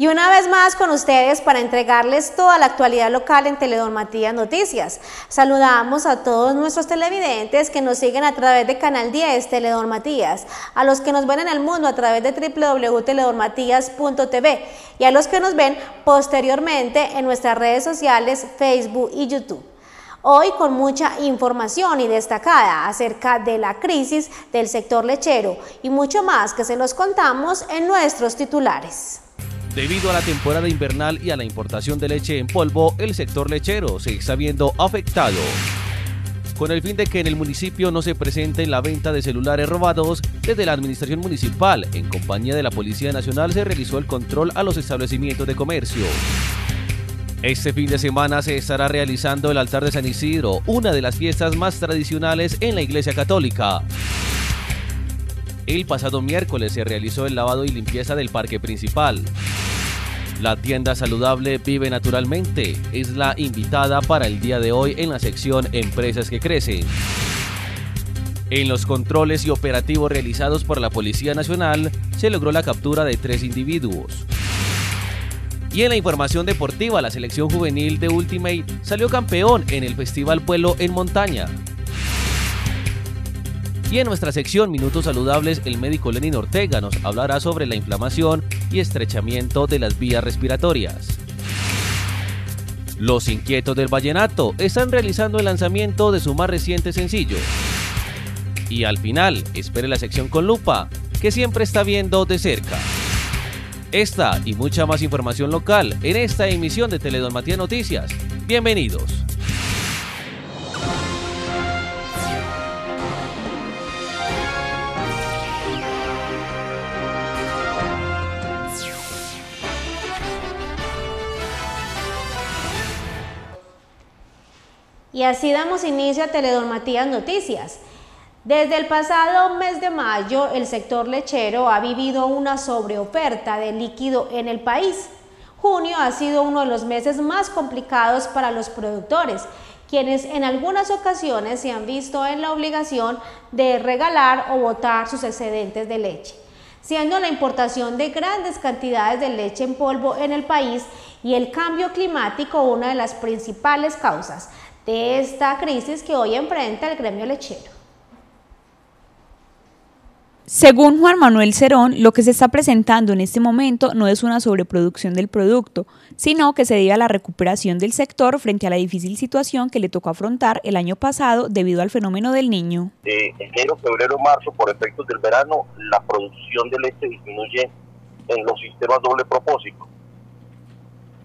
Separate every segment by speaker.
Speaker 1: Y una vez más con ustedes para entregarles toda la actualidad local en Teledormatías Noticias. Saludamos a todos nuestros televidentes que nos siguen a través de Canal 10 Teledormatías, a los que nos ven en el mundo a través de www.teledormatias.tv y a los que nos ven posteriormente en nuestras redes sociales Facebook y YouTube. Hoy con mucha información y destacada acerca de la crisis del sector lechero y mucho más que se los contamos en nuestros titulares.
Speaker 2: Debido a la temporada invernal y a la importación de leche en polvo, el sector lechero se está viendo afectado. Con el fin de que en el municipio no se presente la venta de celulares robados, desde la Administración Municipal, en compañía de la Policía Nacional, se realizó el control a los establecimientos de comercio. Este fin de semana se estará realizando el altar de San Isidro, una de las fiestas más tradicionales en la Iglesia Católica. El pasado miércoles se realizó el lavado y limpieza del parque principal. La tienda saludable Vive Naturalmente es la invitada para el día de hoy en la sección Empresas que Crecen. En los controles y operativos realizados por la Policía Nacional se logró la captura de tres individuos. Y en la información deportiva, la selección juvenil de Ultimate salió campeón en el Festival Pueblo en Montaña, y en nuestra sección Minutos Saludables, el médico Lenín Ortega nos hablará sobre la inflamación y estrechamiento de las vías respiratorias. Los Inquietos del Vallenato están realizando el lanzamiento de su más reciente sencillo. Y al final, espere la sección con lupa, que siempre está viendo de cerca. Esta y mucha más información local en esta emisión de Teledon Noticias. Bienvenidos.
Speaker 1: Y así damos inicio a Teledormatías Noticias. Desde el pasado mes de mayo, el sector lechero ha vivido una sobreoferta de líquido en el país. Junio ha sido uno de los meses más complicados para los productores, quienes en algunas ocasiones se han visto en la obligación de regalar o botar sus excedentes de leche, siendo la importación de grandes cantidades de leche en polvo en el país y el cambio climático una de las principales causas, de esta crisis que hoy enfrenta el gremio lechero.
Speaker 3: Según Juan Manuel Cerón, lo que se está presentando en este momento no es una sobreproducción del producto, sino que se debe a la recuperación del sector frente a la difícil situación que le tocó afrontar el año pasado debido al fenómeno del niño.
Speaker 4: de enero, febrero, marzo, por efectos del verano, la producción de leche este disminuye en los sistemas doble propósito.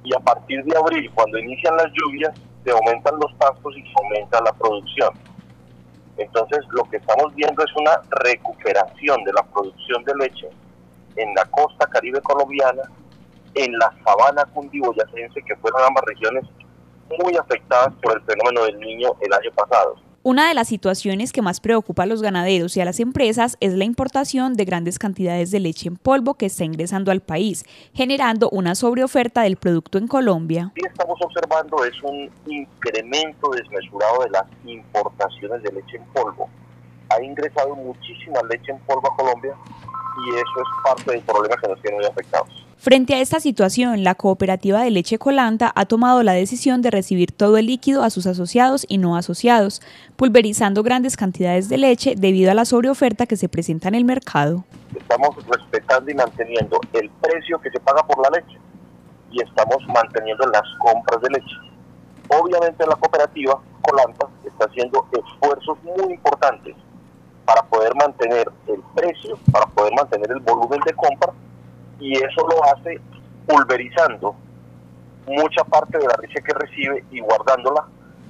Speaker 4: Y a partir de abril, cuando inician las lluvias, se aumentan los pastos y se aumenta la producción. Entonces lo que estamos viendo es una recuperación de la producción de leche en la costa caribe colombiana, en la sabana cundiboyacense, que fueron ambas regiones muy afectadas por el fenómeno del niño el año pasado.
Speaker 3: Una de las situaciones que más preocupa a los ganaderos y a las empresas es la importación de grandes cantidades de leche en polvo que está ingresando al país, generando una sobreoferta del producto en Colombia. Lo que estamos
Speaker 4: observando es un incremento desmesurado de las importaciones de leche en polvo. Ha ingresado muchísima leche en polvo a Colombia y eso es parte del problema que nos tiene hoy afectados.
Speaker 3: Frente a esta situación, la cooperativa de leche Colanta ha tomado la decisión de recibir todo el líquido a sus asociados y no asociados, pulverizando grandes cantidades de leche debido a la sobreoferta que se presenta en el mercado.
Speaker 4: Estamos respetando y manteniendo el precio que se paga por la leche y estamos manteniendo las compras de leche. Obviamente la cooperativa Colanta está haciendo esfuerzos muy importantes para poder mantener el precio, para poder mantener el volumen de compra y eso lo hace pulverizando mucha parte de la riqueza que recibe y guardándola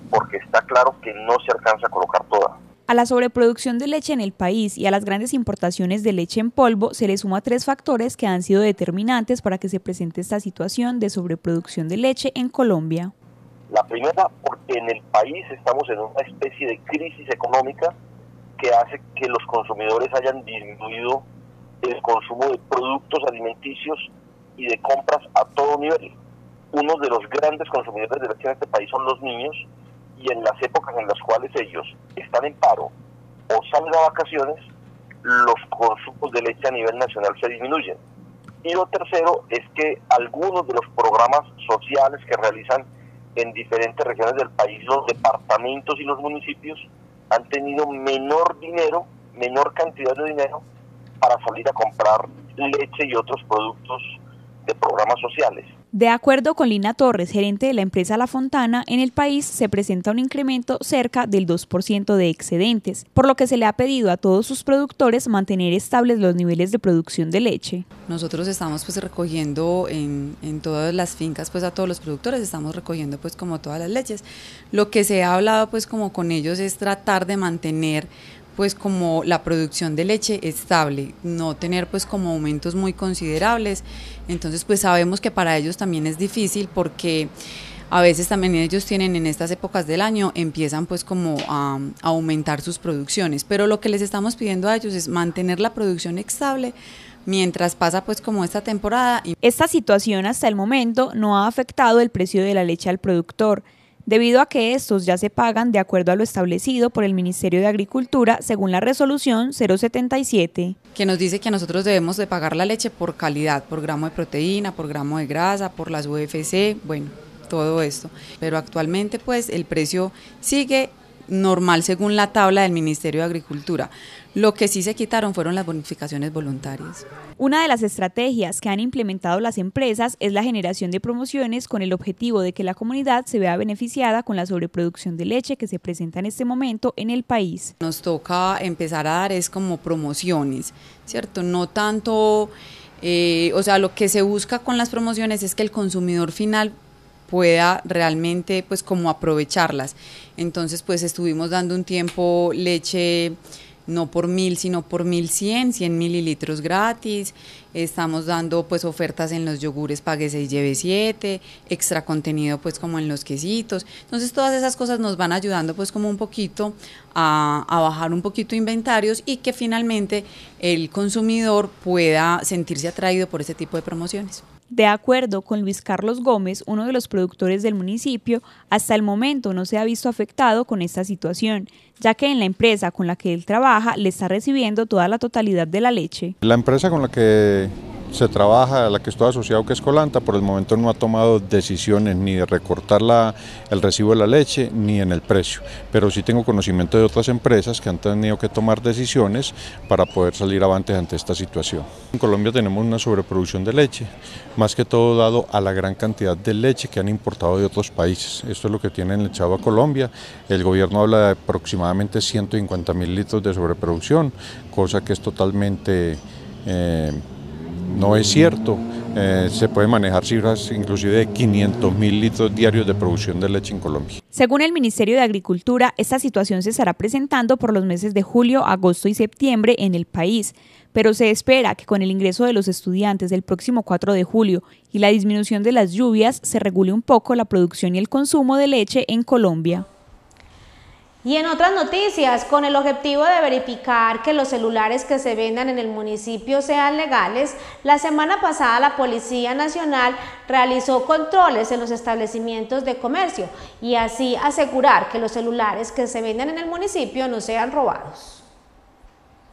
Speaker 4: porque está claro que no se alcanza a colocar toda.
Speaker 3: A la sobreproducción de leche en el país y a las grandes importaciones de leche en polvo se le suma tres factores que han sido determinantes para que se presente esta situación de sobreproducción de leche en Colombia.
Speaker 4: La primera, porque en el país estamos en una especie de crisis económica que hace que los consumidores hayan disminuido el consumo de productos alimenticios y de compras a todo nivel. Uno de los grandes consumidores de leche en este país son los niños y en las épocas en las cuales ellos están en paro o salen a vacaciones, los consumos de leche a nivel nacional se disminuyen. Y lo tercero es que algunos de los programas sociales que realizan en diferentes regiones del país los departamentos y los municipios han tenido menor dinero, menor cantidad de dinero para salir a comprar leche y otros productos de programas sociales.
Speaker 3: De acuerdo con Lina Torres, gerente de la empresa La Fontana, en el país se presenta un incremento cerca del 2% de excedentes, por lo que se le ha pedido a todos sus productores mantener estables los niveles de producción de leche. Nosotros
Speaker 5: estamos pues recogiendo en, todas las fincas, pues a todos los productores, estamos recogiendo pues como todas las leches. Lo que se ha hablado pues como con ellos es tratar de mantener pues como la producción de leche estable, no tener pues como aumentos muy considerables. Entonces pues sabemos que para ellos también es difícil porque a veces también ellos tienen en estas épocas del año, empiezan pues como a, aumentar sus producciones. Pero lo que les estamos pidiendo a ellos es mantener la producción estable mientras pasa pues como
Speaker 3: esta temporada. Esta situación hasta el momento no ha afectado el precio de la leche al productor debido a que estos ya se pagan de acuerdo a lo establecido por el Ministerio de Agricultura según la resolución 077. Que nos dice que nosotros debemos de pagar la leche por
Speaker 5: calidad, por gramo de proteína, por gramo de grasa, por las UFC, bueno, todo esto. Pero actualmente pues el precio sigue normal según la tabla del Ministerio de Agricultura. Lo que sí se
Speaker 3: quitaron fueron las bonificaciones voluntarias. Una de las estrategias que han implementado las empresas es la generación de promociones con el objetivo de que la comunidad se vea beneficiada con la sobreproducción de leche que se presenta en este momento en el país. Nos toca
Speaker 5: empezar a dar es como promociones, ¿cierto? No tanto... Eh, o sea, lo que se busca con las promociones es que el consumidor final pueda realmente pues como aprovecharlas. Entonces pues estuvimos dando un tiempo leche no por mil, sino por mil cien, cien mililitros gratis. Estamos dando pues ofertas en los yogures, pague 6, lleve 7, extra contenido pues como en los quesitos. Entonces todas esas cosas nos van ayudando pues como un poquito a, a bajar un poquito inventarios y que finalmente el consumidor pueda sentirse atraído por
Speaker 3: ese tipo de promociones. De acuerdo con Luis Carlos Gómez, uno de los productores del municipio, hasta el momento no se ha visto afectado con esta situación, ya que en la empresa con la que él trabaja le está recibiendo toda la totalidad de la leche.
Speaker 6: La empresa con la que se trabaja, a la que estoy asociado que es Colanta, por el momento no ha tomado decisiones ni de recortar la, el recibo de la leche ni en el precio, pero sí tengo conocimiento de otras empresas que han tenido que tomar decisiones para poder salir avantes ante esta situación. En Colombia tenemos una sobreproducción de leche, más que todo dado a la gran cantidad de leche que han importado de otros países. Esto es lo que tienen echado a Colombia. El gobierno habla de aproximadamente 150 mil litros de sobreproducción, cosa que es totalmente... Eh, no es cierto. Eh, se pueden manejar cifras inclusive de 500 mil litros diarios de producción de leche en Colombia.
Speaker 3: Según el Ministerio de Agricultura, esta situación se estará presentando por los meses de julio, agosto y septiembre en el país, pero se espera que con el ingreso de los estudiantes del próximo 4 de julio y la disminución de las lluvias se regule un poco la producción y el consumo de leche en Colombia.
Speaker 1: Y en otras noticias, con el objetivo de verificar que los celulares que se vendan en el municipio sean legales, la semana pasada la Policía Nacional realizó controles en los establecimientos de comercio y así asegurar que los celulares que se venden en el municipio no sean robados.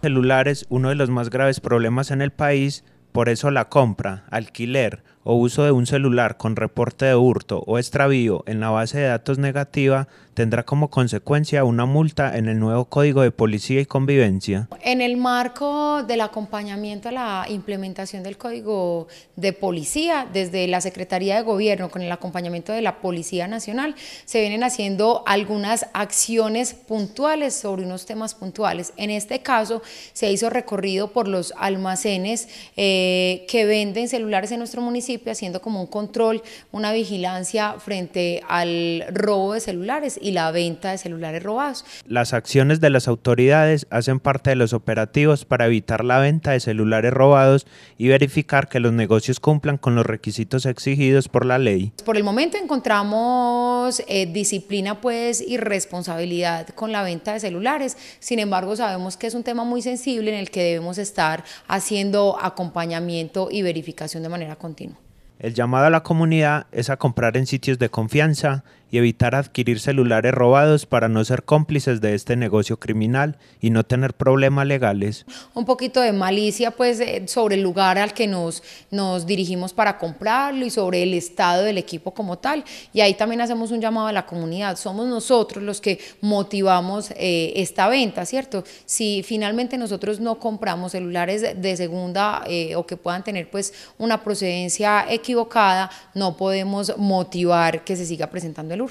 Speaker 7: Celulares, uno de los más graves problemas en el país, por eso la compra, alquiler o uso de un celular con reporte de hurto o extravío en la base de datos negativa tendrá como consecuencia una multa en el nuevo Código de Policía y Convivencia.
Speaker 8: En el marco del acompañamiento a la implementación del Código de Policía, desde la Secretaría de Gobierno, con el acompañamiento de la Policía Nacional, se vienen haciendo algunas acciones puntuales sobre unos temas puntuales. En este caso, se hizo recorrido por los almacenes eh, que venden celulares en nuestro municipio, haciendo como un control, una vigilancia frente al robo de celulares y la venta de celulares robados.
Speaker 7: Las acciones de las autoridades hacen parte de los operativos para evitar la venta de celulares robados y verificar que los negocios cumplan con los requisitos exigidos por la ley.
Speaker 8: Por el momento encontramos eh, disciplina pues y responsabilidad con la venta de celulares, sin embargo sabemos que es un tema muy sensible en el que debemos estar haciendo acompañamiento y verificación de manera continua.
Speaker 7: El llamado a la comunidad es a comprar en sitios de confianza y evitar adquirir celulares robados para no ser cómplices de este negocio criminal y no tener problemas legales.
Speaker 8: Un poquito de malicia pues eh, sobre el lugar al que nos, nos dirigimos para comprarlo y sobre el estado del equipo como tal. Y ahí también hacemos un llamado a la comunidad. Somos nosotros los que motivamos eh, esta venta, ¿cierto? Si finalmente nosotros no compramos celulares de segunda eh, o que puedan tener pues una procedencia equivocada, no podemos motivar que se siga presentando el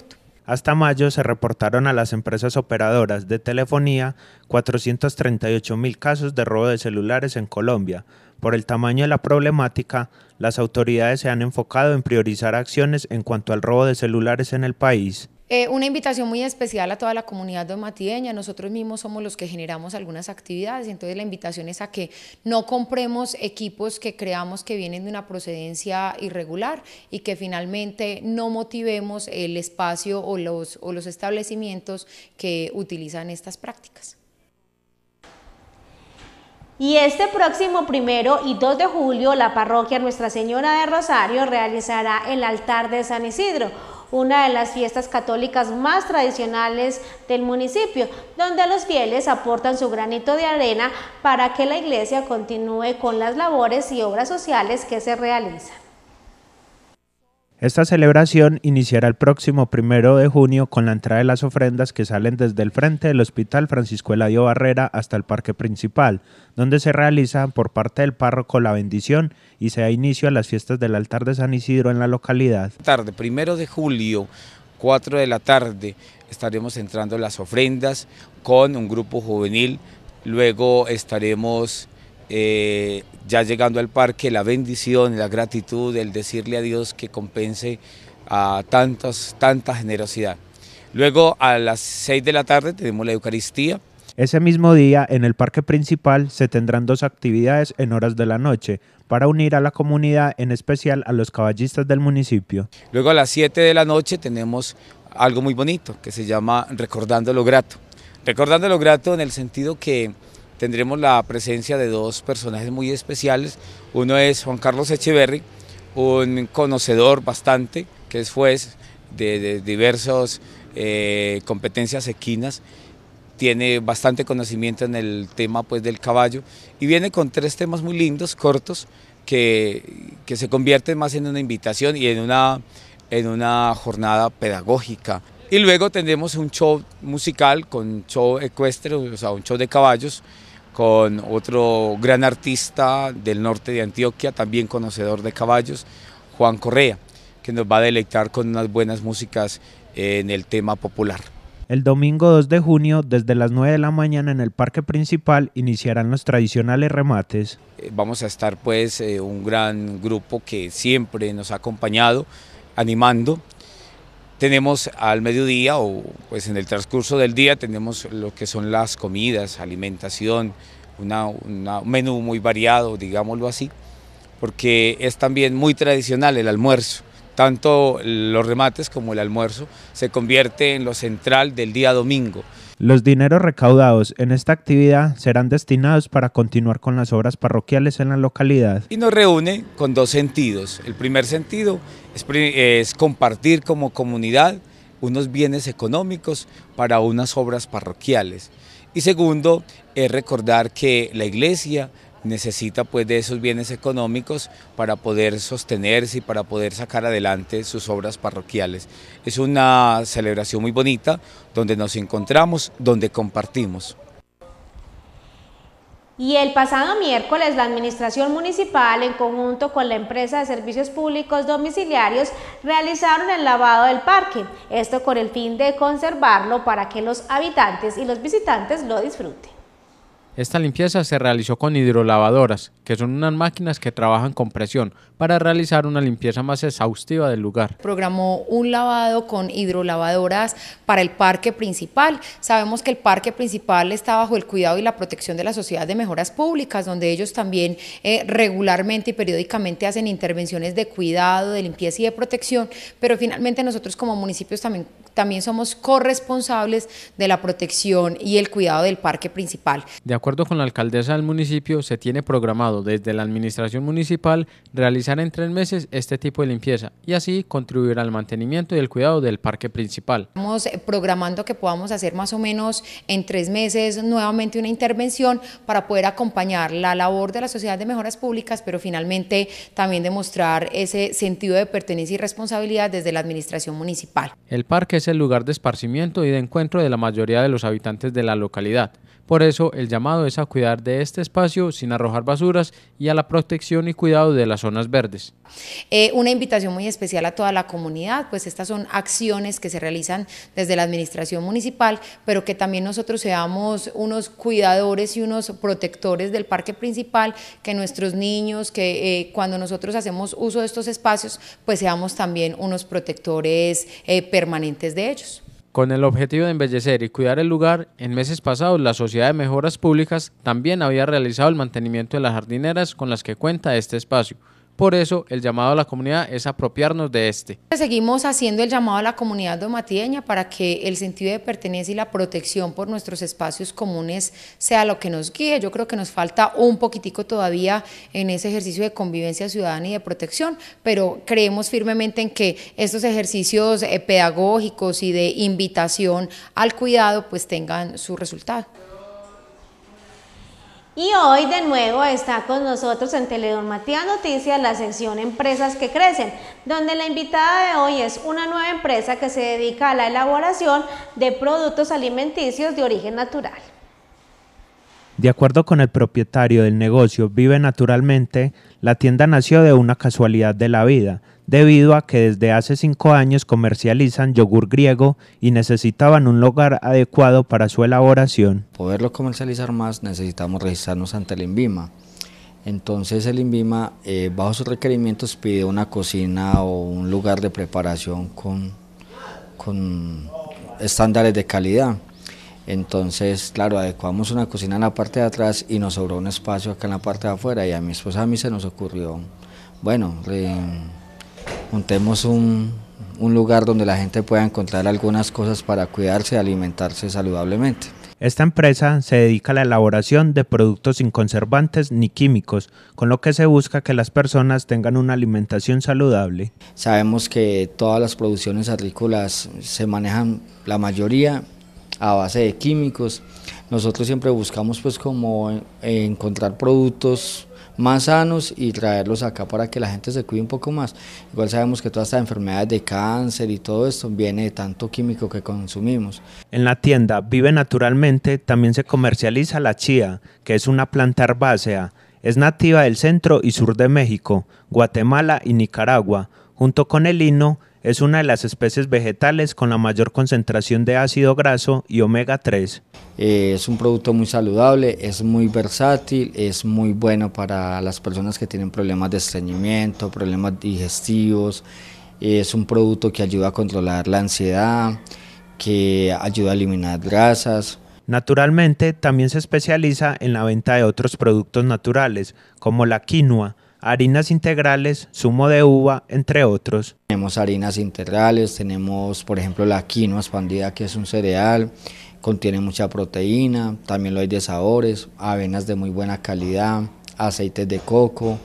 Speaker 7: hasta mayo se reportaron a las empresas operadoras de telefonía 438 mil casos de robo de celulares en Colombia. Por el tamaño de la problemática, las autoridades se han enfocado en priorizar acciones en cuanto al robo de celulares en el país.
Speaker 8: Eh, una invitación muy especial a toda la comunidad domatideña. Nosotros mismos somos los que generamos algunas actividades, entonces la invitación es a que no compremos equipos que creamos que vienen de una procedencia irregular y que finalmente no motivemos el espacio o los, establecimientos que utilizan estas prácticas.
Speaker 1: Y este próximo
Speaker 8: primero y 2 de julio, la parroquia
Speaker 1: Nuestra Señora de Rosario realizará el altar de San Isidro, una de las fiestas católicas más tradicionales del municipio, donde los fieles aportan su granito de arena para que la iglesia continúe con las labores y obras sociales que se realizan.
Speaker 7: Esta celebración iniciará el próximo primero de junio con la entrada de las ofrendas que salen desde el frente del Hospital Francisco Eladio Barrera hasta el Parque Principal, donde se realiza por parte del párroco la bendición y se da inicio a las fiestas del altar de San Isidro en la localidad.
Speaker 9: Tarde, primero de julio, 4 de la tarde, estaremos entrando las ofrendas con un grupo juvenil, luego estaremos eh, ya llegando al parque, la bendición, la gratitud, el decirle a Dios que compense a tantas, tanta generosidad. Luego a las 6 de la tarde tenemos la Eucaristía.
Speaker 7: Ese mismo día, en el parque principal, se tendrán dos actividades en horas de la noche para unir a la comunidad, en especial a los caballistas del municipio.
Speaker 9: Luego a las 7 de la noche tenemos algo muy bonito que se llama Recordando lo Grato. Recordando lo Grato en el sentido que tendremos la presencia de dos personajes muy especiales. Uno es Juan Carlos Echeverry, un conocedor bastante, que es juez de, diversos diversas eh, competencias equinas, tiene bastante conocimiento en el tema pues, del caballo y viene con tres temas muy lindos, cortos, que, que se convierten más en una invitación y en una, en una jornada pedagógica. Y luego tendremos un show musical con show ecuestre, o sea, un show de caballos, con otro gran artista del norte de Antioquia, también conocedor de caballos, Juan Correa, que nos va a deleitar con unas buenas músicas en el tema popular.
Speaker 7: El domingo 2 de junio, desde las 9 de la mañana en el parque principal, iniciarán los tradicionales remates.
Speaker 9: Eh, vamos a estar pues eh, un gran grupo que siempre nos ha acompañado, animando tenemos al mediodía o pues en el transcurso del día tenemos lo que son las comidas, alimentación, un menú muy variado, digámoslo así, porque es también muy tradicional el almuerzo. Tanto los remates como el almuerzo se convierte en lo central del día domingo.
Speaker 7: Los dineros recaudados en esta actividad serán destinados para continuar con las obras parroquiales en la localidad.
Speaker 9: Y nos reúne con dos sentidos. El primer sentido es, compartir como comunidad unos bienes económicos para unas obras parroquiales. Y segundo, es recordar que la iglesia necesita pues de esos bienes económicos para poder sostenerse y para poder sacar adelante sus obras parroquiales. Es una celebración muy bonita donde nos encontramos, donde compartimos.
Speaker 1: Y el pasado miércoles la Administración Municipal en conjunto con la empresa de servicios públicos domiciliarios realizaron el lavado del parque, esto con el fin de conservarlo para que los habitantes y los visitantes lo disfruten.
Speaker 10: Esta limpieza se realizó con hidrolavadoras, que son unas máquinas que trabajan con presión para realizar una limpieza más exhaustiva del lugar.
Speaker 8: Programó un lavado con hidrolavadoras para el parque principal. Sabemos que el parque principal está bajo el cuidado y la protección de la Sociedad de Mejoras Públicas, donde ellos también eh, regularmente y periódicamente hacen intervenciones de cuidado, de limpieza y de protección, pero finalmente nosotros como municipios también, también somos corresponsables de la protección y el cuidado del parque principal
Speaker 10: acuerdo con la alcaldesa del municipio, se tiene programado desde la administración municipal realizar en tres meses este tipo de limpieza y así contribuir al mantenimiento y el cuidado del parque principal.
Speaker 8: Estamos eh, programando que podamos hacer más o menos en tres meses nuevamente una intervención para poder acompañar la labor de la Sociedad de Mejoras Públicas, pero finalmente también demostrar ese sentido de pertenencia y responsabilidad desde la administración municipal.
Speaker 10: El parque es el lugar de esparcimiento y de encuentro de la mayoría de los habitantes de la localidad. Por eso el llamado es a cuidar de este espacio sin arrojar basuras y a la protección y cuidado de las zonas verdes.
Speaker 8: Eh, una invitación muy especial a toda la comunidad, pues estas son acciones que se realizan desde la administración municipal, pero que también nosotros seamos unos cuidadores y unos protectores del parque principal, que nuestros niños, que eh, cuando nosotros hacemos uso de estos espacios, pues seamos también unos protectores eh, permanentes de ellos.
Speaker 10: Con el objetivo de embellecer y cuidar el lugar, en meses pasados la Sociedad de Mejoras Públicas también había realizado el mantenimiento de las jardineras con las que cuenta este espacio, por eso el llamado a la comunidad es apropiarnos de este.
Speaker 8: Seguimos haciendo el llamado a la comunidad domatieña para que el sentido de pertenencia y la protección por nuestros espacios comunes sea lo que nos guíe. Yo creo que nos falta un poquitico todavía en ese ejercicio de convivencia ciudadana y de protección, pero creemos firmemente en que estos ejercicios eh, pedagógicos y de invitación al cuidado pues tengan su resultado.
Speaker 1: Y hoy de nuevo está con nosotros en Teledormatía Noticias la sección Empresas que Crecen, donde la invitada de hoy es una nueva empresa que se dedica a la elaboración de productos alimenticios de origen natural.
Speaker 7: De acuerdo con el propietario del negocio Vive Naturalmente, la tienda nació de una casualidad de la vida, debido a que desde hace cinco años comercializan yogur griego y necesitaban un lugar adecuado para su elaboración.
Speaker 11: Poderlo comercializar más necesitamos registrarnos ante el INVIMA. Entonces el INVIMA, eh, bajo sus requerimientos, pide una cocina o un lugar de preparación con, con estándares de calidad. Entonces, claro, adecuamos una cocina en la parte de atrás y nos sobró un espacio acá en la parte de afuera y a mi esposa a mí se nos ocurrió, bueno, montemos un, lugar donde la gente pueda encontrar
Speaker 7: algunas cosas para cuidarse y alimentarse saludablemente. Esta empresa se dedica a la elaboración de productos sin conservantes ni químicos, con lo que se busca que las personas tengan una alimentación saludable.
Speaker 11: Sabemos que todas las producciones
Speaker 7: agrícolas se
Speaker 11: manejan la mayoría a base de químicos. Nosotros siempre buscamos pues como encontrar productos más sanos y traerlos acá para que la gente se cuide un poco más. Igual sabemos que todas estas enfermedades de cáncer y todo esto viene de tanto
Speaker 7: químico que consumimos. En la tienda Vive Naturalmente también se comercializa la chía, que es una planta herbácea. Es nativa del centro y sur de México, Guatemala y Nicaragua, junto con el lino es una de las especies vegetales con la mayor concentración de ácido graso y omega 3. Eh, es un producto muy saludable,
Speaker 11: es muy versátil, es muy bueno para las personas que tienen problemas de estreñimiento, problemas digestivos. Es un producto que ayuda a controlar la ansiedad,
Speaker 7: que ayuda a eliminar grasas. Naturalmente, también se especializa en la venta de otros productos naturales, como la quinoa, harinas integrales, zumo de uva, entre otros. Tenemos harinas integrales, tenemos por ejemplo la
Speaker 11: quinoa expandida que es un cereal, contiene mucha proteína, también lo hay de sabores, avenas de muy buena calidad, aceites de coco,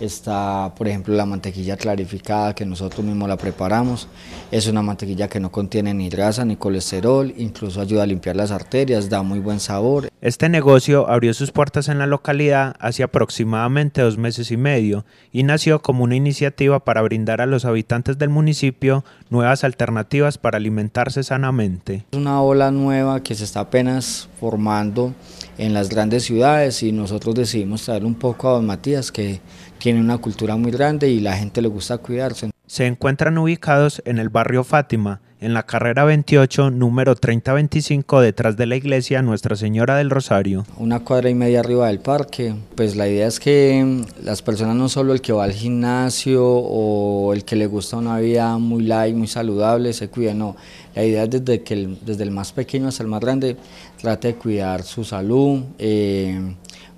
Speaker 11: está por ejemplo la mantequilla clarificada que nosotros mismos la preparamos, es una mantequilla que no contiene ni grasa ni colesterol, incluso ayuda a limpiar las arterias, da muy buen sabor.
Speaker 7: Este negocio abrió sus puertas en la localidad hace aproximadamente dos meses y medio y nació como una iniciativa para brindar a los habitantes del municipio nuevas alternativas para alimentarse sanamente.
Speaker 11: Es una ola nueva que se está apenas formando en las grandes ciudades y nosotros decidimos traer un poco a Don Matías que tiene una cultura muy grande
Speaker 7: y la gente le gusta cuidarse. Se encuentran ubicados en el barrio Fátima, en la carrera 28, número 3025, detrás de la iglesia Nuestra Señora del Rosario. Una
Speaker 11: cuadra y media arriba del parque. Pues la idea es que las personas, no solo el que va al gimnasio o el que le gusta una vida muy light, muy saludable, se cuiden. no. La idea es desde, que desde el más pequeño hasta el más grande, trate de cuidar su salud. Eh,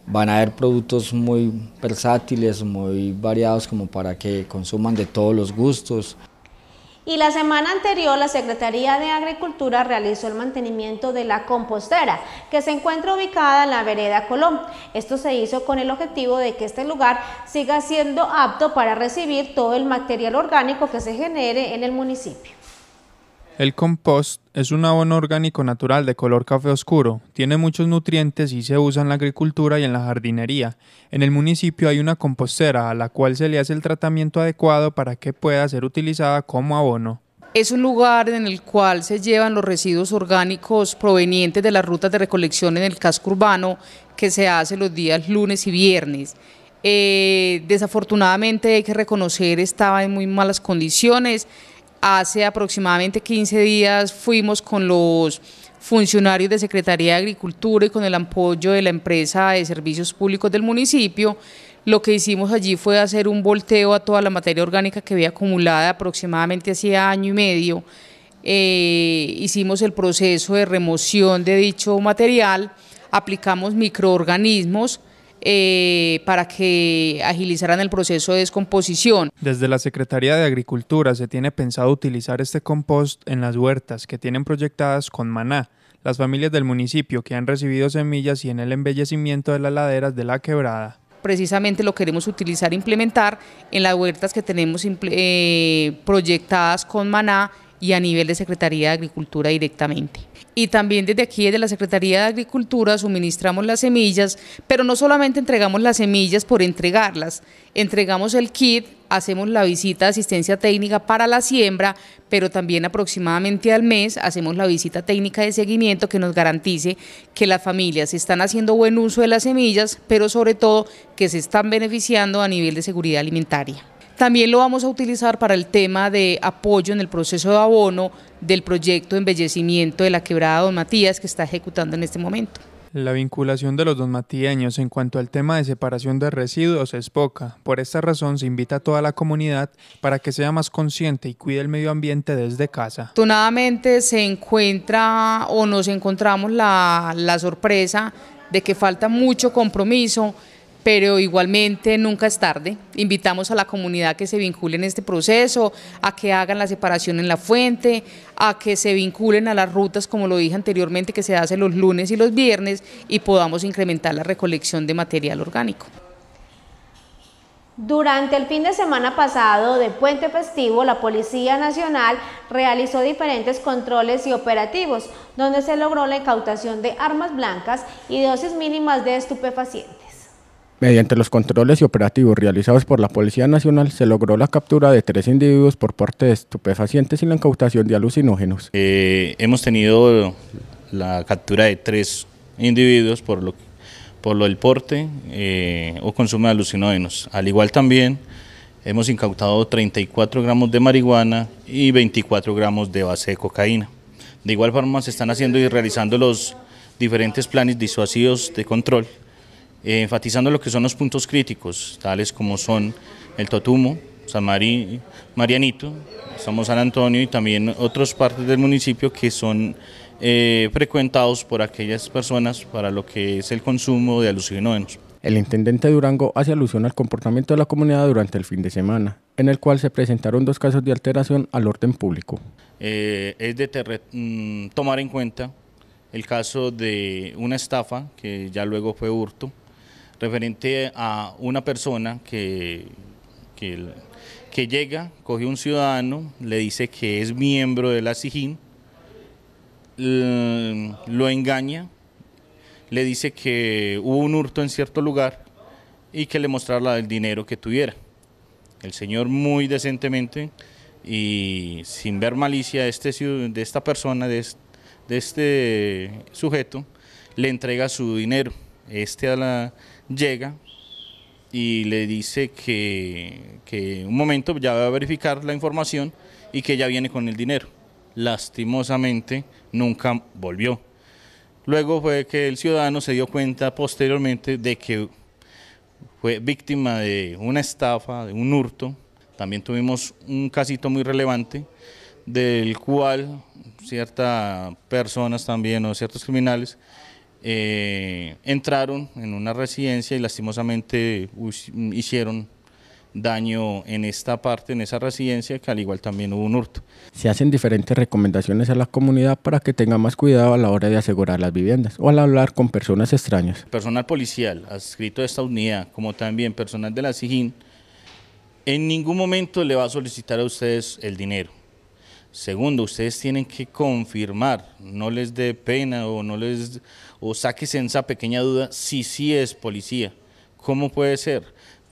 Speaker 11: van a haber productos muy versátiles, muy variados como para que consuman de todos los gustos.
Speaker 1: Y la semana anterior la Secretaría de Agricultura realizó el mantenimiento de la compostera, que se encuentra ubicada en la vereda Colón. Esto se hizo con el objetivo de que este lugar siga siendo apto para recibir todo el material orgánico que se genere en el municipio.
Speaker 6: El compost es un abono orgánico natural de color café oscuro. Tiene muchos nutrientes y se usa en la agricultura y en la jardinería. En el municipio hay una compostera a la cual se le hace el tratamiento adecuado para que pueda ser utilizada como abono.
Speaker 12: Es un lugar en el cual se llevan los residuos orgánicos provenientes de las rutas de recolección en el casco urbano que se hace los días lunes y viernes. Eh, desafortunadamente hay que reconocer estaba en muy malas condiciones Hace aproximadamente 15 días fuimos con los funcionarios de Secretaría de Agricultura y con el apoyo de la empresa de servicios públicos del municipio. Lo que hicimos allí fue hacer un volteo a toda la materia orgánica que había acumulada aproximadamente hacía año y medio. Eh, hicimos el proceso de remoción de dicho material, aplicamos microorganismos, eh, para que agilizaran el proceso de descomposición.
Speaker 6: Desde la Secretaría de Agricultura se tiene pensado utilizar este compost en las huertas que tienen proyectadas con maná. Las familias del municipio que han recibido semillas y en el embellecimiento de las laderas de la quebrada
Speaker 12: precisamente lo queremos utilizar, implementar en las huertas que tenemos eh, proyectadas con maná y a nivel de Secretaría de Agricultura directamente. Y también desde aquí, desde la Secretaría de Agricultura, suministramos las semillas, pero no solamente entregamos las semillas por entregarlas, entregamos el kit, hacemos la visita de asistencia técnica para la siembra, pero también aproximadamente al mes hacemos la visita técnica de seguimiento que nos garantice que las familias están haciendo buen uso de las semillas, pero sobre todo que se están beneficiando a nivel de seguridad alimentaria. También lo vamos a utilizar para el tema de apoyo en el proceso de abono del proyecto de embellecimiento de la quebrada Don Matías que está ejecutando en este momento.
Speaker 6: La vinculación de los don en cuanto al tema de separación de residuos es poca. Por esta razón se invita a toda la comunidad para que sea más consciente y cuide el medio ambiente desde casa.
Speaker 12: Afortunadamente se encuentra o nos encontramos la, la sorpresa de que falta mucho compromiso pero igualmente nunca es tarde. Invitamos a la comunidad que se vincule en este proceso, a que hagan la separación en la fuente, a que se vinculen a las rutas, como lo dije anteriormente, que se hace los lunes y los viernes y podamos incrementar la recolección de material orgánico.
Speaker 1: Durante el fin de semana pasado de Puente Festivo, la Policía Nacional realizó diferentes controles y operativos, donde se logró la incautación de armas blancas y dosis mínimas de estupefacientes.
Speaker 13: Mediante los controles y operativos realizados por la Policía Nacional, se logró la captura de tres individuos por parte de estupefacientes y la incautación de alucinógenos.
Speaker 14: Eh, hemos tenido la captura de tres individuos por lo, por lo del porte eh, o consumo de alucinógenos. Al igual también hemos incautado 34 gramos de marihuana y 24 gramos de base de cocaína. De igual forma se están haciendo y realizando los diferentes planes disuasivos de control eh, enfatizando lo que son los puntos críticos, tales como son el Totumo, San Marianito, somos San Antonio y también otras partes del municipio que son eh, frecuentados por aquellas personas para lo que es el consumo
Speaker 13: de alucinógenos. El intendente Durango hace alusión al comportamiento de la comunidad durante el fin de semana, en el cual se presentaron dos casos de alteración al orden público.
Speaker 14: Eh, es de mm, tomar en cuenta el caso de una estafa, que ya luego fue hurto, referente a una persona que, que, llega, coge un ciudadano, le dice que es miembro de la SIGIN, lo engaña, le dice que hubo un hurto en cierto lugar y que le mostrara el dinero que tuviera. El señor muy decentemente y sin ver malicia de, este, de esta persona, de este, de este sujeto, le entrega su dinero. Este a la, llega y le dice que, que un momento ya va a verificar la información y que ya viene con el dinero. Lastimosamente nunca volvió. Luego fue que el ciudadano se dio cuenta posteriormente de que fue víctima de una estafa, de un hurto. También tuvimos un casito muy relevante del cual ciertas personas también o ciertos criminales eh, entraron en una residencia y lastimosamente hicieron daño en esta parte, en esa residencia, que al igual también hubo un hurto.
Speaker 13: Se hacen diferentes recomendaciones a la comunidad para que tenga más cuidado a la hora de asegurar las viviendas o al hablar con personas extrañas.
Speaker 14: Personal policial adscrito a esta unidad, como también personal de la SIGIN, en ningún momento le va a solicitar a ustedes el dinero. Segundo, ustedes tienen que confirmar, no les dé pena o no les o esa pequeña duda si sí es policía. ¿Cómo puede ser?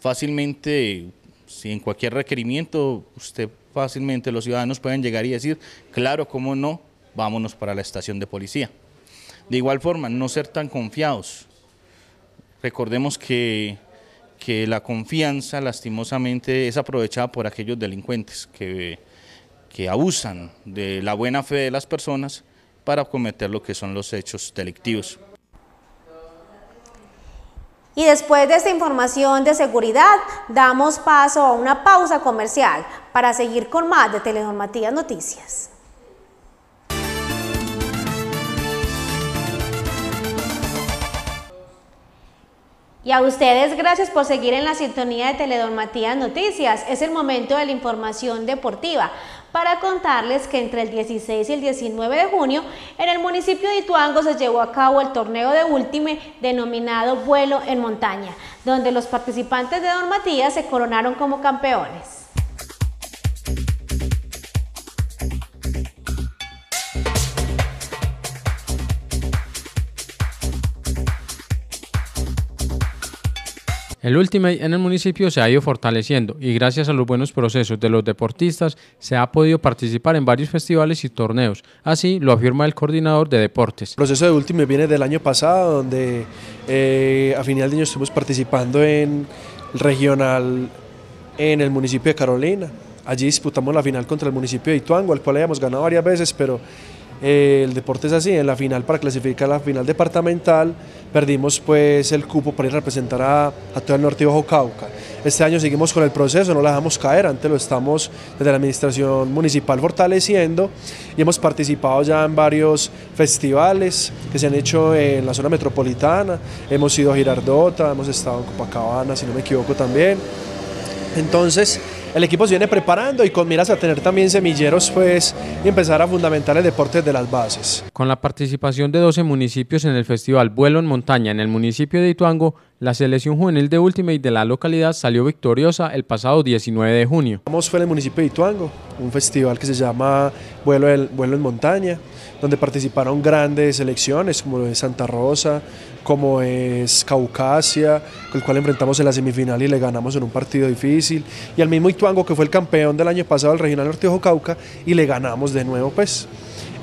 Speaker 14: Fácilmente, si en cualquier requerimiento, usted fácilmente los ciudadanos pueden llegar y decir, claro, cómo no, vámonos para la estación de policía. De igual forma, no ser tan confiados. Recordemos que, que la confianza, lastimosamente, es aprovechada por aquellos delincuentes que que abusan de la buena fe de las personas para cometer lo que son los hechos delictivos.
Speaker 1: Y después de esta información de seguridad, damos paso a una pausa comercial para seguir con más de Telenormativas Noticias. Y a ustedes, gracias por seguir en la sintonía de Teledormatías Noticias. Es el momento de la información deportiva para contarles que entre el 16 y el 19 de junio en el municipio de Ituango se llevó a cabo el torneo de último denominado Vuelo en Montaña, donde los participantes de Don Matías se coronaron como campeones.
Speaker 10: El Ultimate en el municipio se ha ido fortaleciendo y gracias a los buenos procesos de los deportistas se ha podido participar en varios festivales y torneos. Así lo afirma el coordinador de deportes. El proceso
Speaker 15: de Ultimate viene del año pasado donde eh, a final de año estuvimos participando en regional en el municipio de Carolina. Allí disputamos la final contra el municipio de Ituango, al cual habíamos ganado varias veces, pero el deporte es así, en la final para clasificar la final departamental perdimos pues el cupo para ir a representar a, todo el norte de Ojo Cauca. Este año seguimos con el proceso, no la dejamos caer, antes lo estamos desde la administración municipal fortaleciendo y hemos participado ya en varios festivales que se han hecho en la zona metropolitana, hemos ido a Girardota, hemos estado en Copacabana, si no me equivoco también. Entonces, el equipo se viene preparando y con miras a tener también semilleros pues y empezar a fundamentar el deporte de las bases.
Speaker 10: Con la participación de 12 municipios en el festival Vuelo en Montaña en el municipio de Ituango, la selección juvenil de Ultimate de la localidad salió victoriosa el pasado 19 de
Speaker 15: junio. Vamos fue en el municipio de Ituango, un festival que se llama Vuelo, Vuelo en Montaña, donde participaron grandes selecciones como de Santa Rosa, como es Caucasia, con el cual enfrentamos en la semifinal y le ganamos en un partido difícil, y al mismo Ituango que fue el campeón del año pasado, del Regional Ortejo Cauca, y le ganamos de nuevo pues.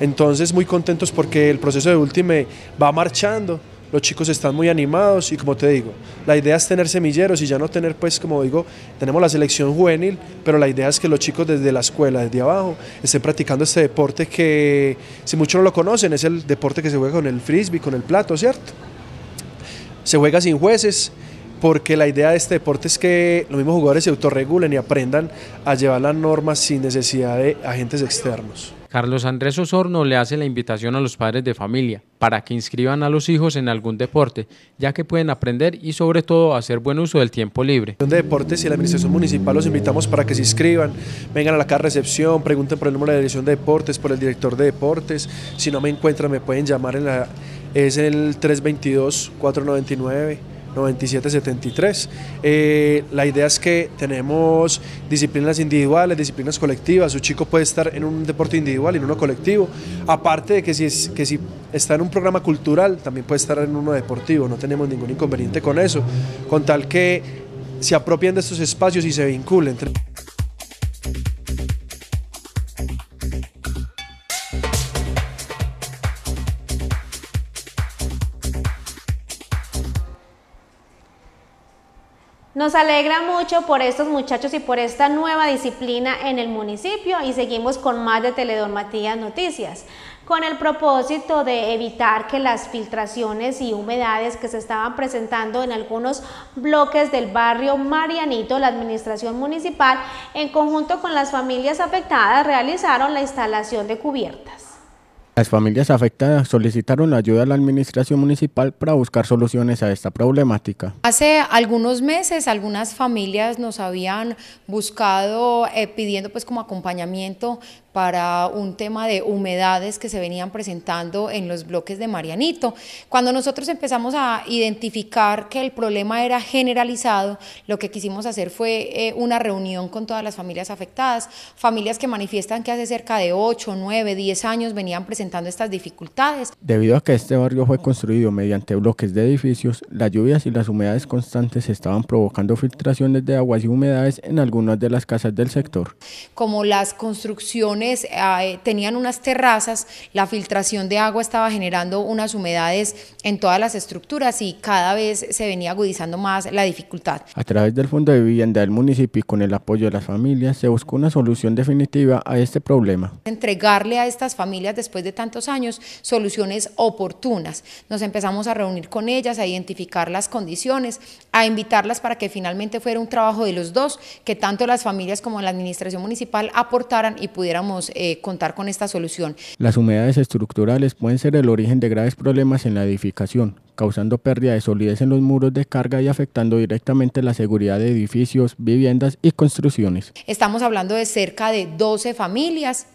Speaker 15: Entonces muy contentos porque el proceso de Ultime va marchando, los chicos están muy animados y como te digo, la idea es tener semilleros y ya no tener, pues como digo, tenemos la selección juvenil, pero la idea es que los chicos desde la escuela, desde abajo, estén practicando este deporte que, si muchos no lo conocen, es el deporte que se juega con el frisbee, con el plato, ¿cierto? se juega sin jueces, porque la idea de este deporte es que los mismos jugadores se autorregulen y aprendan a llevar las normas sin necesidad de agentes externos.
Speaker 10: Carlos Andrés Osorno le hace la invitación a los padres de familia para que inscriban a los hijos en algún deporte, ya que pueden
Speaker 15: aprender y sobre todo hacer buen uso del tiempo libre. De deportes y la administración municipal los invitamos para que se inscriban, vengan a la casa recepción, pregunten por el número de la dirección de deportes, por el director de deportes, si no me encuentran me pueden llamar en la es el 322-499. 9773. Eh, la idea es que tenemos disciplinas individuales, disciplinas colectivas. su chico puede estar en un deporte individual y en uno colectivo. Aparte de que si, es, que si está en un programa cultural, también puede estar en uno deportivo. No tenemos ningún inconveniente con eso. Con tal que se apropien de estos espacios y se vinculen.
Speaker 1: Nos alegra mucho por estos muchachos y por esta nueva disciplina en el municipio y seguimos con más de Teledormatías Matías Noticias con el propósito de evitar que las filtraciones y humedades que se estaban presentando en algunos bloques del barrio Marianito, la administración municipal, en conjunto con las familias afectadas, realizaron la instalación de cubiertas.
Speaker 13: Las familias afectadas solicitaron la ayuda a la Administración Municipal para buscar soluciones a esta problemática.
Speaker 8: Hace algunos meses algunas familias nos habían buscado eh, pidiendo pues como acompañamiento para un tema de humedades que se venían presentando en los bloques de Marianito. Cuando nosotros empezamos a identificar que el problema era generalizado, lo que quisimos hacer fue eh, una reunión con todas las familias afectadas, familias que manifiestan que hace cerca de 8, 9, 10 años venían presentando estas dificultades.
Speaker 13: Debido a que este barrio fue construido mediante bloques de edificios, las lluvias y las humedades constantes estaban provocando filtraciones de aguas y humedades en algunas de las casas del sector.
Speaker 8: Como las construcciones Ah, eh, tenían unas terrazas, la filtración de agua estaba generando unas humedades en todas las estructuras y cada vez se venía agudizando más la dificultad.
Speaker 13: A través del Fondo de Vivienda del municipio y con el apoyo de las familias se buscó una solución definitiva a este problema.
Speaker 8: Entregarle a estas familias después de tantos años soluciones oportunas. Nos empezamos a reunir con ellas, a identificar las condiciones, a invitarlas para que finalmente fuera un trabajo de los dos, que tanto las familias como la administración municipal aportaran y pudiéramos eh, contar con esta solución.
Speaker 13: Las humedades estructurales pueden ser el origen de graves problemas en la edificación, causando pérdida de solidez en los muros de carga y afectando directamente la seguridad de edificios, viviendas y construcciones.
Speaker 8: Estamos hablando de cerca de 12 familias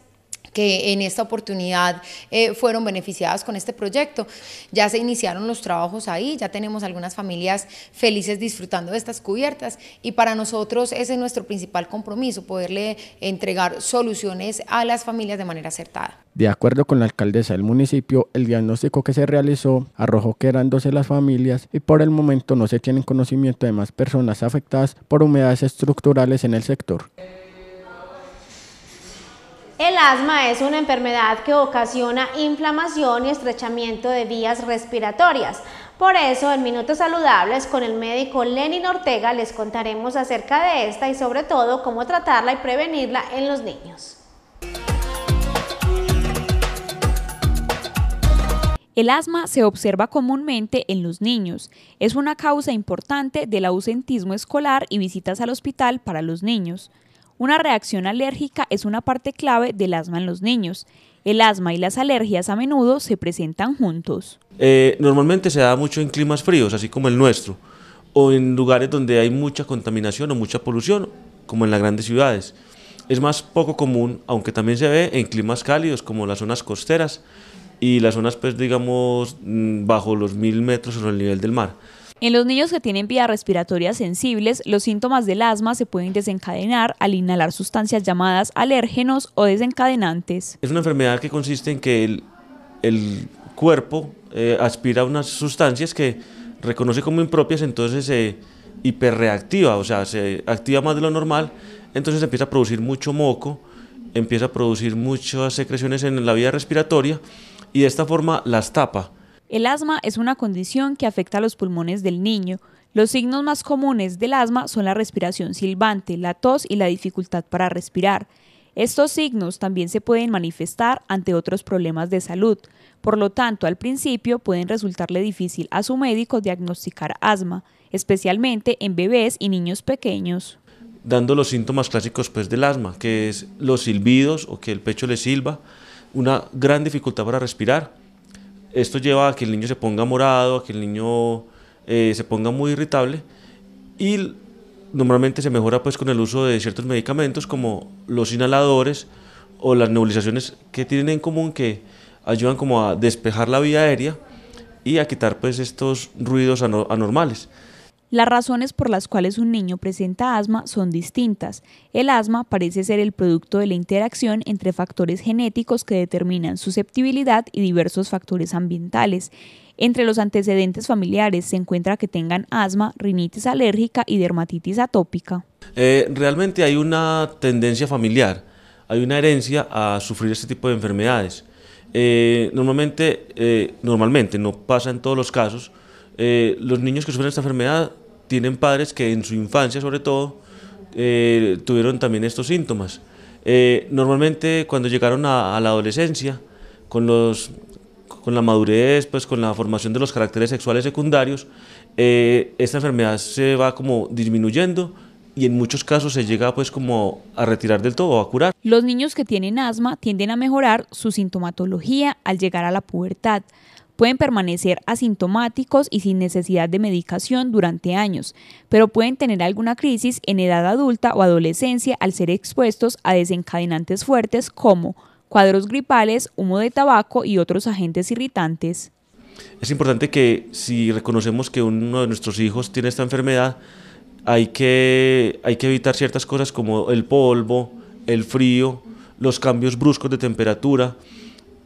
Speaker 8: que en esta oportunidad eh, fueron beneficiadas con este proyecto. Ya se iniciaron los trabajos ahí, ya tenemos algunas familias felices disfrutando de estas cubiertas y para nosotros ese es nuestro principal compromiso, poderle entregar soluciones a las familias de manera acertada.
Speaker 13: De acuerdo con la alcaldesa del municipio, el diagnóstico que se realizó arrojó que eran 12 las familias y por el momento no se tienen conocimiento de más personas afectadas por humedades estructurales en el sector.
Speaker 1: El asma es una enfermedad que ocasiona inflamación y estrechamiento de vías respiratorias. Por eso, en Minutos Saludables con el médico Lenin Ortega les contaremos acerca de esta y sobre todo cómo tratarla y prevenirla en los niños.
Speaker 3: El asma se observa comúnmente en los niños. Es una causa importante del ausentismo escolar y visitas al hospital para los niños. Una reacción alérgica es una parte clave del asma en los niños. El asma y las alergias a menudo se presentan juntos.
Speaker 16: Eh, normalmente se da mucho en climas fríos, así como el nuestro, o en lugares donde hay mucha contaminación o mucha polución, como en las grandes ciudades. Es más poco común, aunque también se ve en climas cálidos, como las zonas costeras y las zonas, pues, digamos, mm, bajo los mil metros o el nivel del mar.
Speaker 3: En los niños que tienen vías respiratorias sensibles, los síntomas del asma se pueden desencadenar al inhalar sustancias llamadas alérgenos o desencadenantes.
Speaker 16: Es una enfermedad que consiste en que el, cuerpo eh, aspira unas sustancias que reconoce como impropias, entonces se hiperreactiva, o sea, se activa más de lo normal, entonces empieza a producir mucho moco, empieza a producir muchas secreciones en la vía respiratoria y de esta forma las tapa.
Speaker 3: El asma es una condición que afecta a los pulmones del niño. Los signos más comunes del asma son la respiración silbante, la tos y la dificultad para respirar. Estos signos también se pueden manifestar ante otros problemas de salud, por lo tanto al principio pueden resultarle difícil a su médico diagnosticar asma, especialmente en bebés y niños pequeños.
Speaker 16: Dando los síntomas clásicos pues, del asma, que es los silbidos o que el pecho le silba, una gran dificultad para respirar, esto lleva a que el niño se ponga morado, a que el niño eh, se ponga muy irritable y normalmente se mejora pues con el uso de ciertos medicamentos como los inhaladores o las nebulizaciones que tienen en común que ayudan como a despejar la vía aérea y a quitar pues estos ruidos anormales.
Speaker 3: Las razones por las cuales un niño presenta asma son distintas. El asma parece ser el producto de la interacción entre factores genéticos que determinan susceptibilidad y diversos factores ambientales. Entre los antecedentes familiares se encuentra que tengan asma, rinitis alérgica y dermatitis atópica.
Speaker 16: Eh, realmente hay una tendencia familiar, hay una herencia a sufrir este tipo de enfermedades. Eh, normalmente, eh, normalmente, no pasa en todos los casos, los niños que sufren esta enfermedad tienen padres que en su infancia sobre todo eh, tuvieron también estos síntomas. Eh, normalmente cuando llegaron a, la adolescencia, con, los, con la madurez, pues con la formación de los caracteres sexuales secundarios, eh, esta enfermedad se va como disminuyendo y en muchos casos se llega pues como a retirar del todo o a curar.
Speaker 3: Los niños que tienen asma tienden a mejorar su sintomatología al llegar a la pubertad Pueden permanecer asintomáticos y sin necesidad de medicación durante años, pero pueden tener alguna crisis en edad adulta o adolescencia al ser expuestos a desencadenantes fuertes como cuadros gripales, humo de tabaco y otros agentes irritantes.
Speaker 16: Es importante que si reconocemos que uno de nuestros hijos tiene esta enfermedad, hay que, hay que evitar ciertas cosas como el polvo, el frío, los cambios bruscos de temperatura,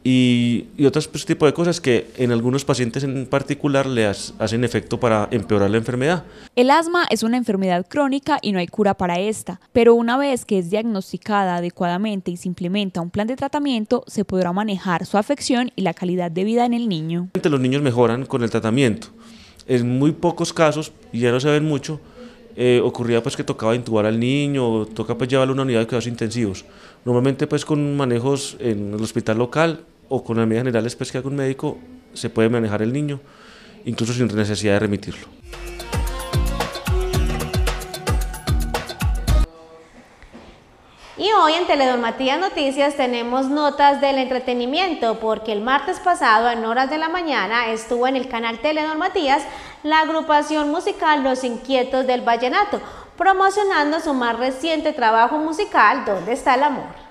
Speaker 16: y, y otros pues, tipo de cosas que en algunos pacientes en particular le hacen efecto para empeorar la enfermedad.
Speaker 3: El asma es una enfermedad crónica y no hay cura para esta, pero una vez que es diagnosticada adecuadamente y se implementa un plan de tratamiento, se podrá manejar su afección y la calidad de vida en el niño.
Speaker 16: Los niños mejoran con el tratamiento. En muy pocos casos, y ya no se ven mucho, eh, ocurría pues que tocaba intubar al niño, o toca pues llevarlo a una unidad de cuidados intensivos. Normalmente pues con manejos en el hospital local o con la medida general después que un médico, se puede manejar el niño, incluso sin necesidad de remitirlo.
Speaker 1: Y hoy en Teledormatías Noticias tenemos notas del entretenimiento porque el martes pasado en horas de la mañana estuvo en el canal Teledormatías la agrupación musical Los Inquietos del Vallenato promocionando su más reciente trabajo musical ¿Dónde está el amor?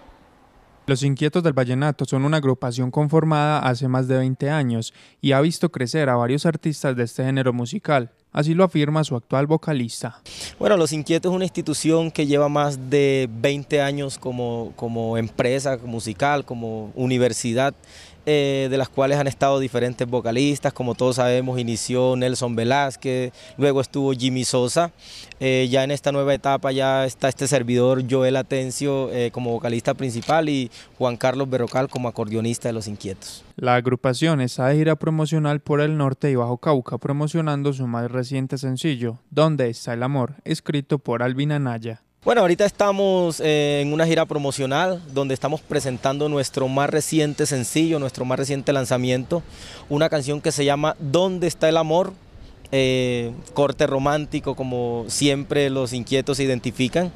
Speaker 6: Los Inquietos del Vallenato son una agrupación conformada hace más de 20 años y ha visto crecer a varios artistas de este género musical. Así lo afirma su actual vocalista.
Speaker 17: Bueno, Los Inquietos es una institución que lleva más de 20 años como, como empresa musical, como universidad eh, de las cuales han estado diferentes vocalistas, como todos sabemos, inició Nelson Velázquez, luego estuvo Jimmy Sosa, eh, ya en esta nueva etapa ya está este servidor Joel Atencio eh, como vocalista principal y Juan Carlos Berrocal como acordeonista de Los Inquietos.
Speaker 6: La agrupación está de gira promocional por el norte y Bajo Cauca promocionando su más reciente sencillo, ¿Dónde está el amor?, escrito por Alvin Naya.
Speaker 17: Bueno, ahorita estamos eh, en una gira promocional donde estamos presentando nuestro más reciente sencillo, nuestro más reciente lanzamiento, una canción que se llama ¿Dónde está el amor? Eh, corte romántico como siempre los inquietos se identifican.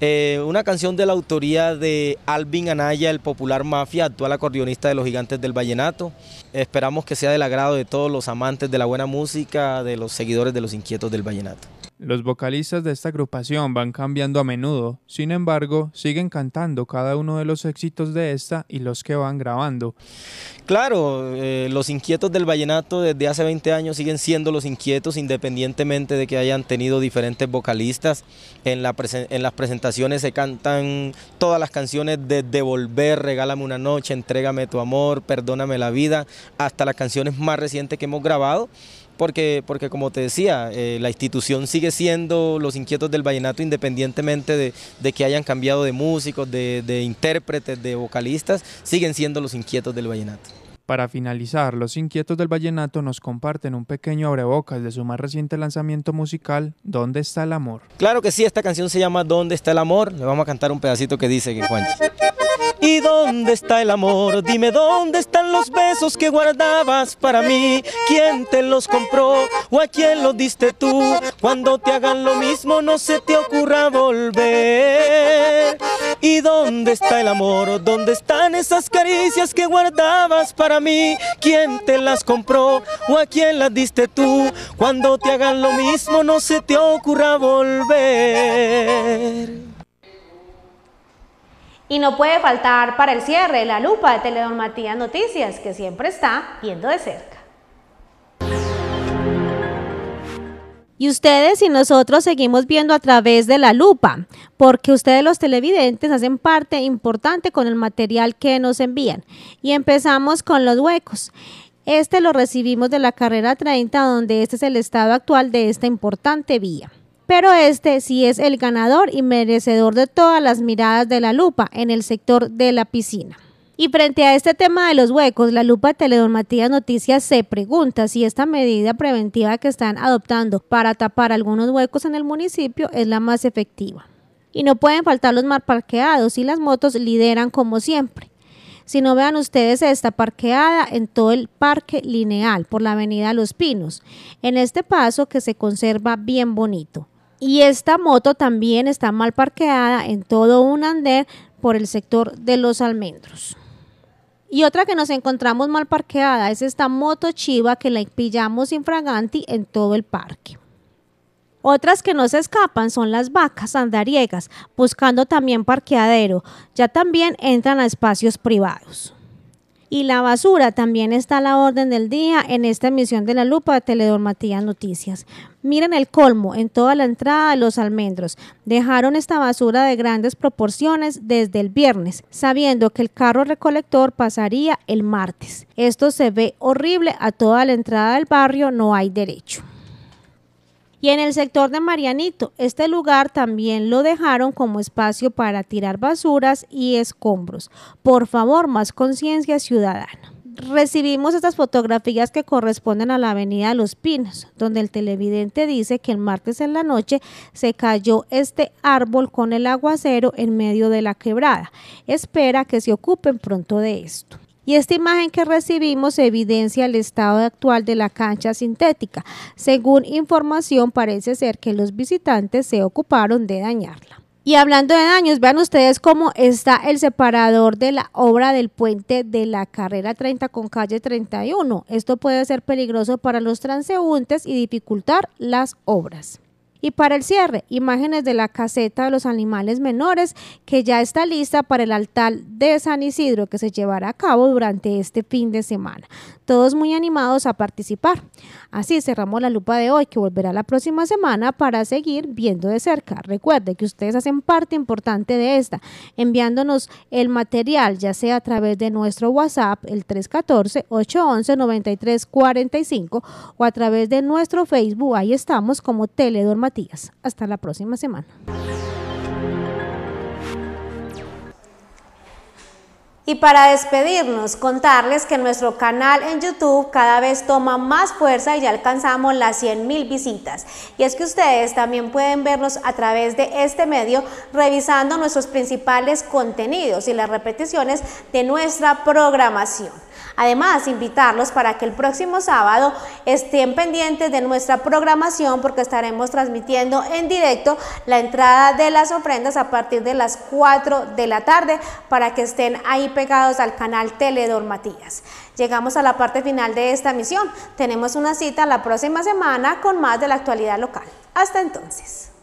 Speaker 17: Eh, una canción de la autoría de Alvin Anaya, el popular mafia, actual acordeonista de los gigantes del vallenato. Esperamos que sea del agrado de todos los amantes de la buena música, de los seguidores de los inquietos del vallenato.
Speaker 6: Los vocalistas de esta agrupación van cambiando a menudo, sin embargo, siguen cantando cada uno de los éxitos de esta y los que van grabando.
Speaker 17: Claro, eh, los inquietos del vallenato desde hace 20 años siguen siendo los inquietos independientemente de que hayan tenido diferentes vocalistas. En, la en las presentaciones se cantan todas las canciones de Devolver, Regálame una noche, Entrégame tu amor, Perdóname la vida, hasta las canciones más recientes que hemos grabado porque, como te decía, eh, la institución sigue siendo los inquietos del vallenato independientemente de, que hayan cambiado de músicos, de, intérpretes, de vocalistas, siguen siendo los inquietos del vallenato.
Speaker 6: Para finalizar, los inquietos del vallenato nos comparten un pequeño abrebocas de su más reciente lanzamiento musical, ¿Dónde está el amor?
Speaker 17: Claro que sí, esta canción se llama ¿Dónde está el amor? Le vamos a cantar un pedacito que dice que Juancho.
Speaker 6: ¿Y dónde está el amor? Dime dónde están los
Speaker 17: besos que guardabas para mí. ¿Quién te los compró o a quién los diste tú? Cuando te hagan lo mismo no se te ocurra volver. ¿Y dónde está el amor? ¿Dónde están esas caricias que guardabas para mí? ¿Quién te las compró o a quién las diste tú? Cuando te hagan lo mismo no se te ocurra volver.
Speaker 1: Y no puede faltar para el cierre la lupa de Teledon Matías Noticias, que siempre está viendo de cerca. Y ustedes y nosotros seguimos viendo a través de la lupa, porque ustedes los televidentes hacen parte importante con el material que nos envían. Y empezamos con los huecos. Este lo recibimos de la carrera 30, donde este es el estado actual de esta importante vía pero este sí es el ganador y merecedor de todas las miradas de la lupa en el sector de la piscina. Y frente a este tema de los huecos, la lupa de Noticias se pregunta si esta medida preventiva que están adoptando para tapar algunos huecos en el municipio es la más efectiva. Y no pueden faltar los mal parqueados y las motos lideran como siempre. Si no vean ustedes esta parqueada en todo el parque lineal por la avenida Los Pinos, en este paso que se conserva bien bonito. Y esta moto también está mal parqueada en todo un ander por el sector de los almendros. Y otra que nos encontramos mal parqueada es esta moto chiva que la pillamos infraganti en todo el parque. Otras que no se escapan son las vacas andariegas, buscando también parqueadero. Ya también entran a espacios privados y la basura también está a la orden del día en esta emisión de la lupa de Teledormatías Noticias. Miren el colmo en toda la entrada de los almendros. Dejaron esta basura de grandes proporciones desde el viernes, sabiendo que el carro recolector pasaría el martes. Esto se ve horrible a toda la entrada del barrio, no hay derecho. Y en el sector de Marianito, este lugar también lo dejaron como espacio para tirar basuras y escombros. Por favor, más conciencia ciudadana recibimos estas fotografías que corresponden a la avenida Los Pinos, donde el televidente dice que el martes en la noche se cayó este árbol con el aguacero en medio de la quebrada. Espera que se ocupen pronto de esto. Y esta imagen que recibimos evidencia el estado actual de la cancha sintética. Según información, parece ser que los visitantes se ocuparon de dañarla. Y hablando de daños, vean ustedes cómo está el separador de la obra del puente de la carrera 30 con calle 31. Esto puede ser peligroso para los transeúntes y dificultar las obras. Y para el cierre, imágenes de la caseta de los animales menores que ya está lista para el altar de San Isidro que se llevará a cabo durante este fin de semana. Todos muy animados a participar. Así cerramos la lupa de hoy que volverá la próxima semana para seguir viendo de cerca. Recuerde que ustedes hacen parte importante de esta, enviándonos el material ya sea a través de nuestro WhatsApp el 314-811-9345 o a través de nuestro Facebook. Ahí estamos como Teledor hasta la próxima semana. Y para despedirnos, contarles que nuestro canal en YouTube cada vez toma más fuerza y ya alcanzamos las 100.000 visitas. Y es que ustedes también pueden vernos a través de este medio revisando nuestros principales contenidos y las repeticiones de nuestra programación. Además, invitarlos para que el próximo sábado estén pendientes de nuestra programación porque estaremos transmitiendo en directo la entrada de las ofrendas a partir de las 4 de la tarde para que estén ahí pegados al canal Teledor Matías. Llegamos a la parte final de esta misión. Tenemos una cita la próxima semana con más de la actualidad local. Hasta entonces.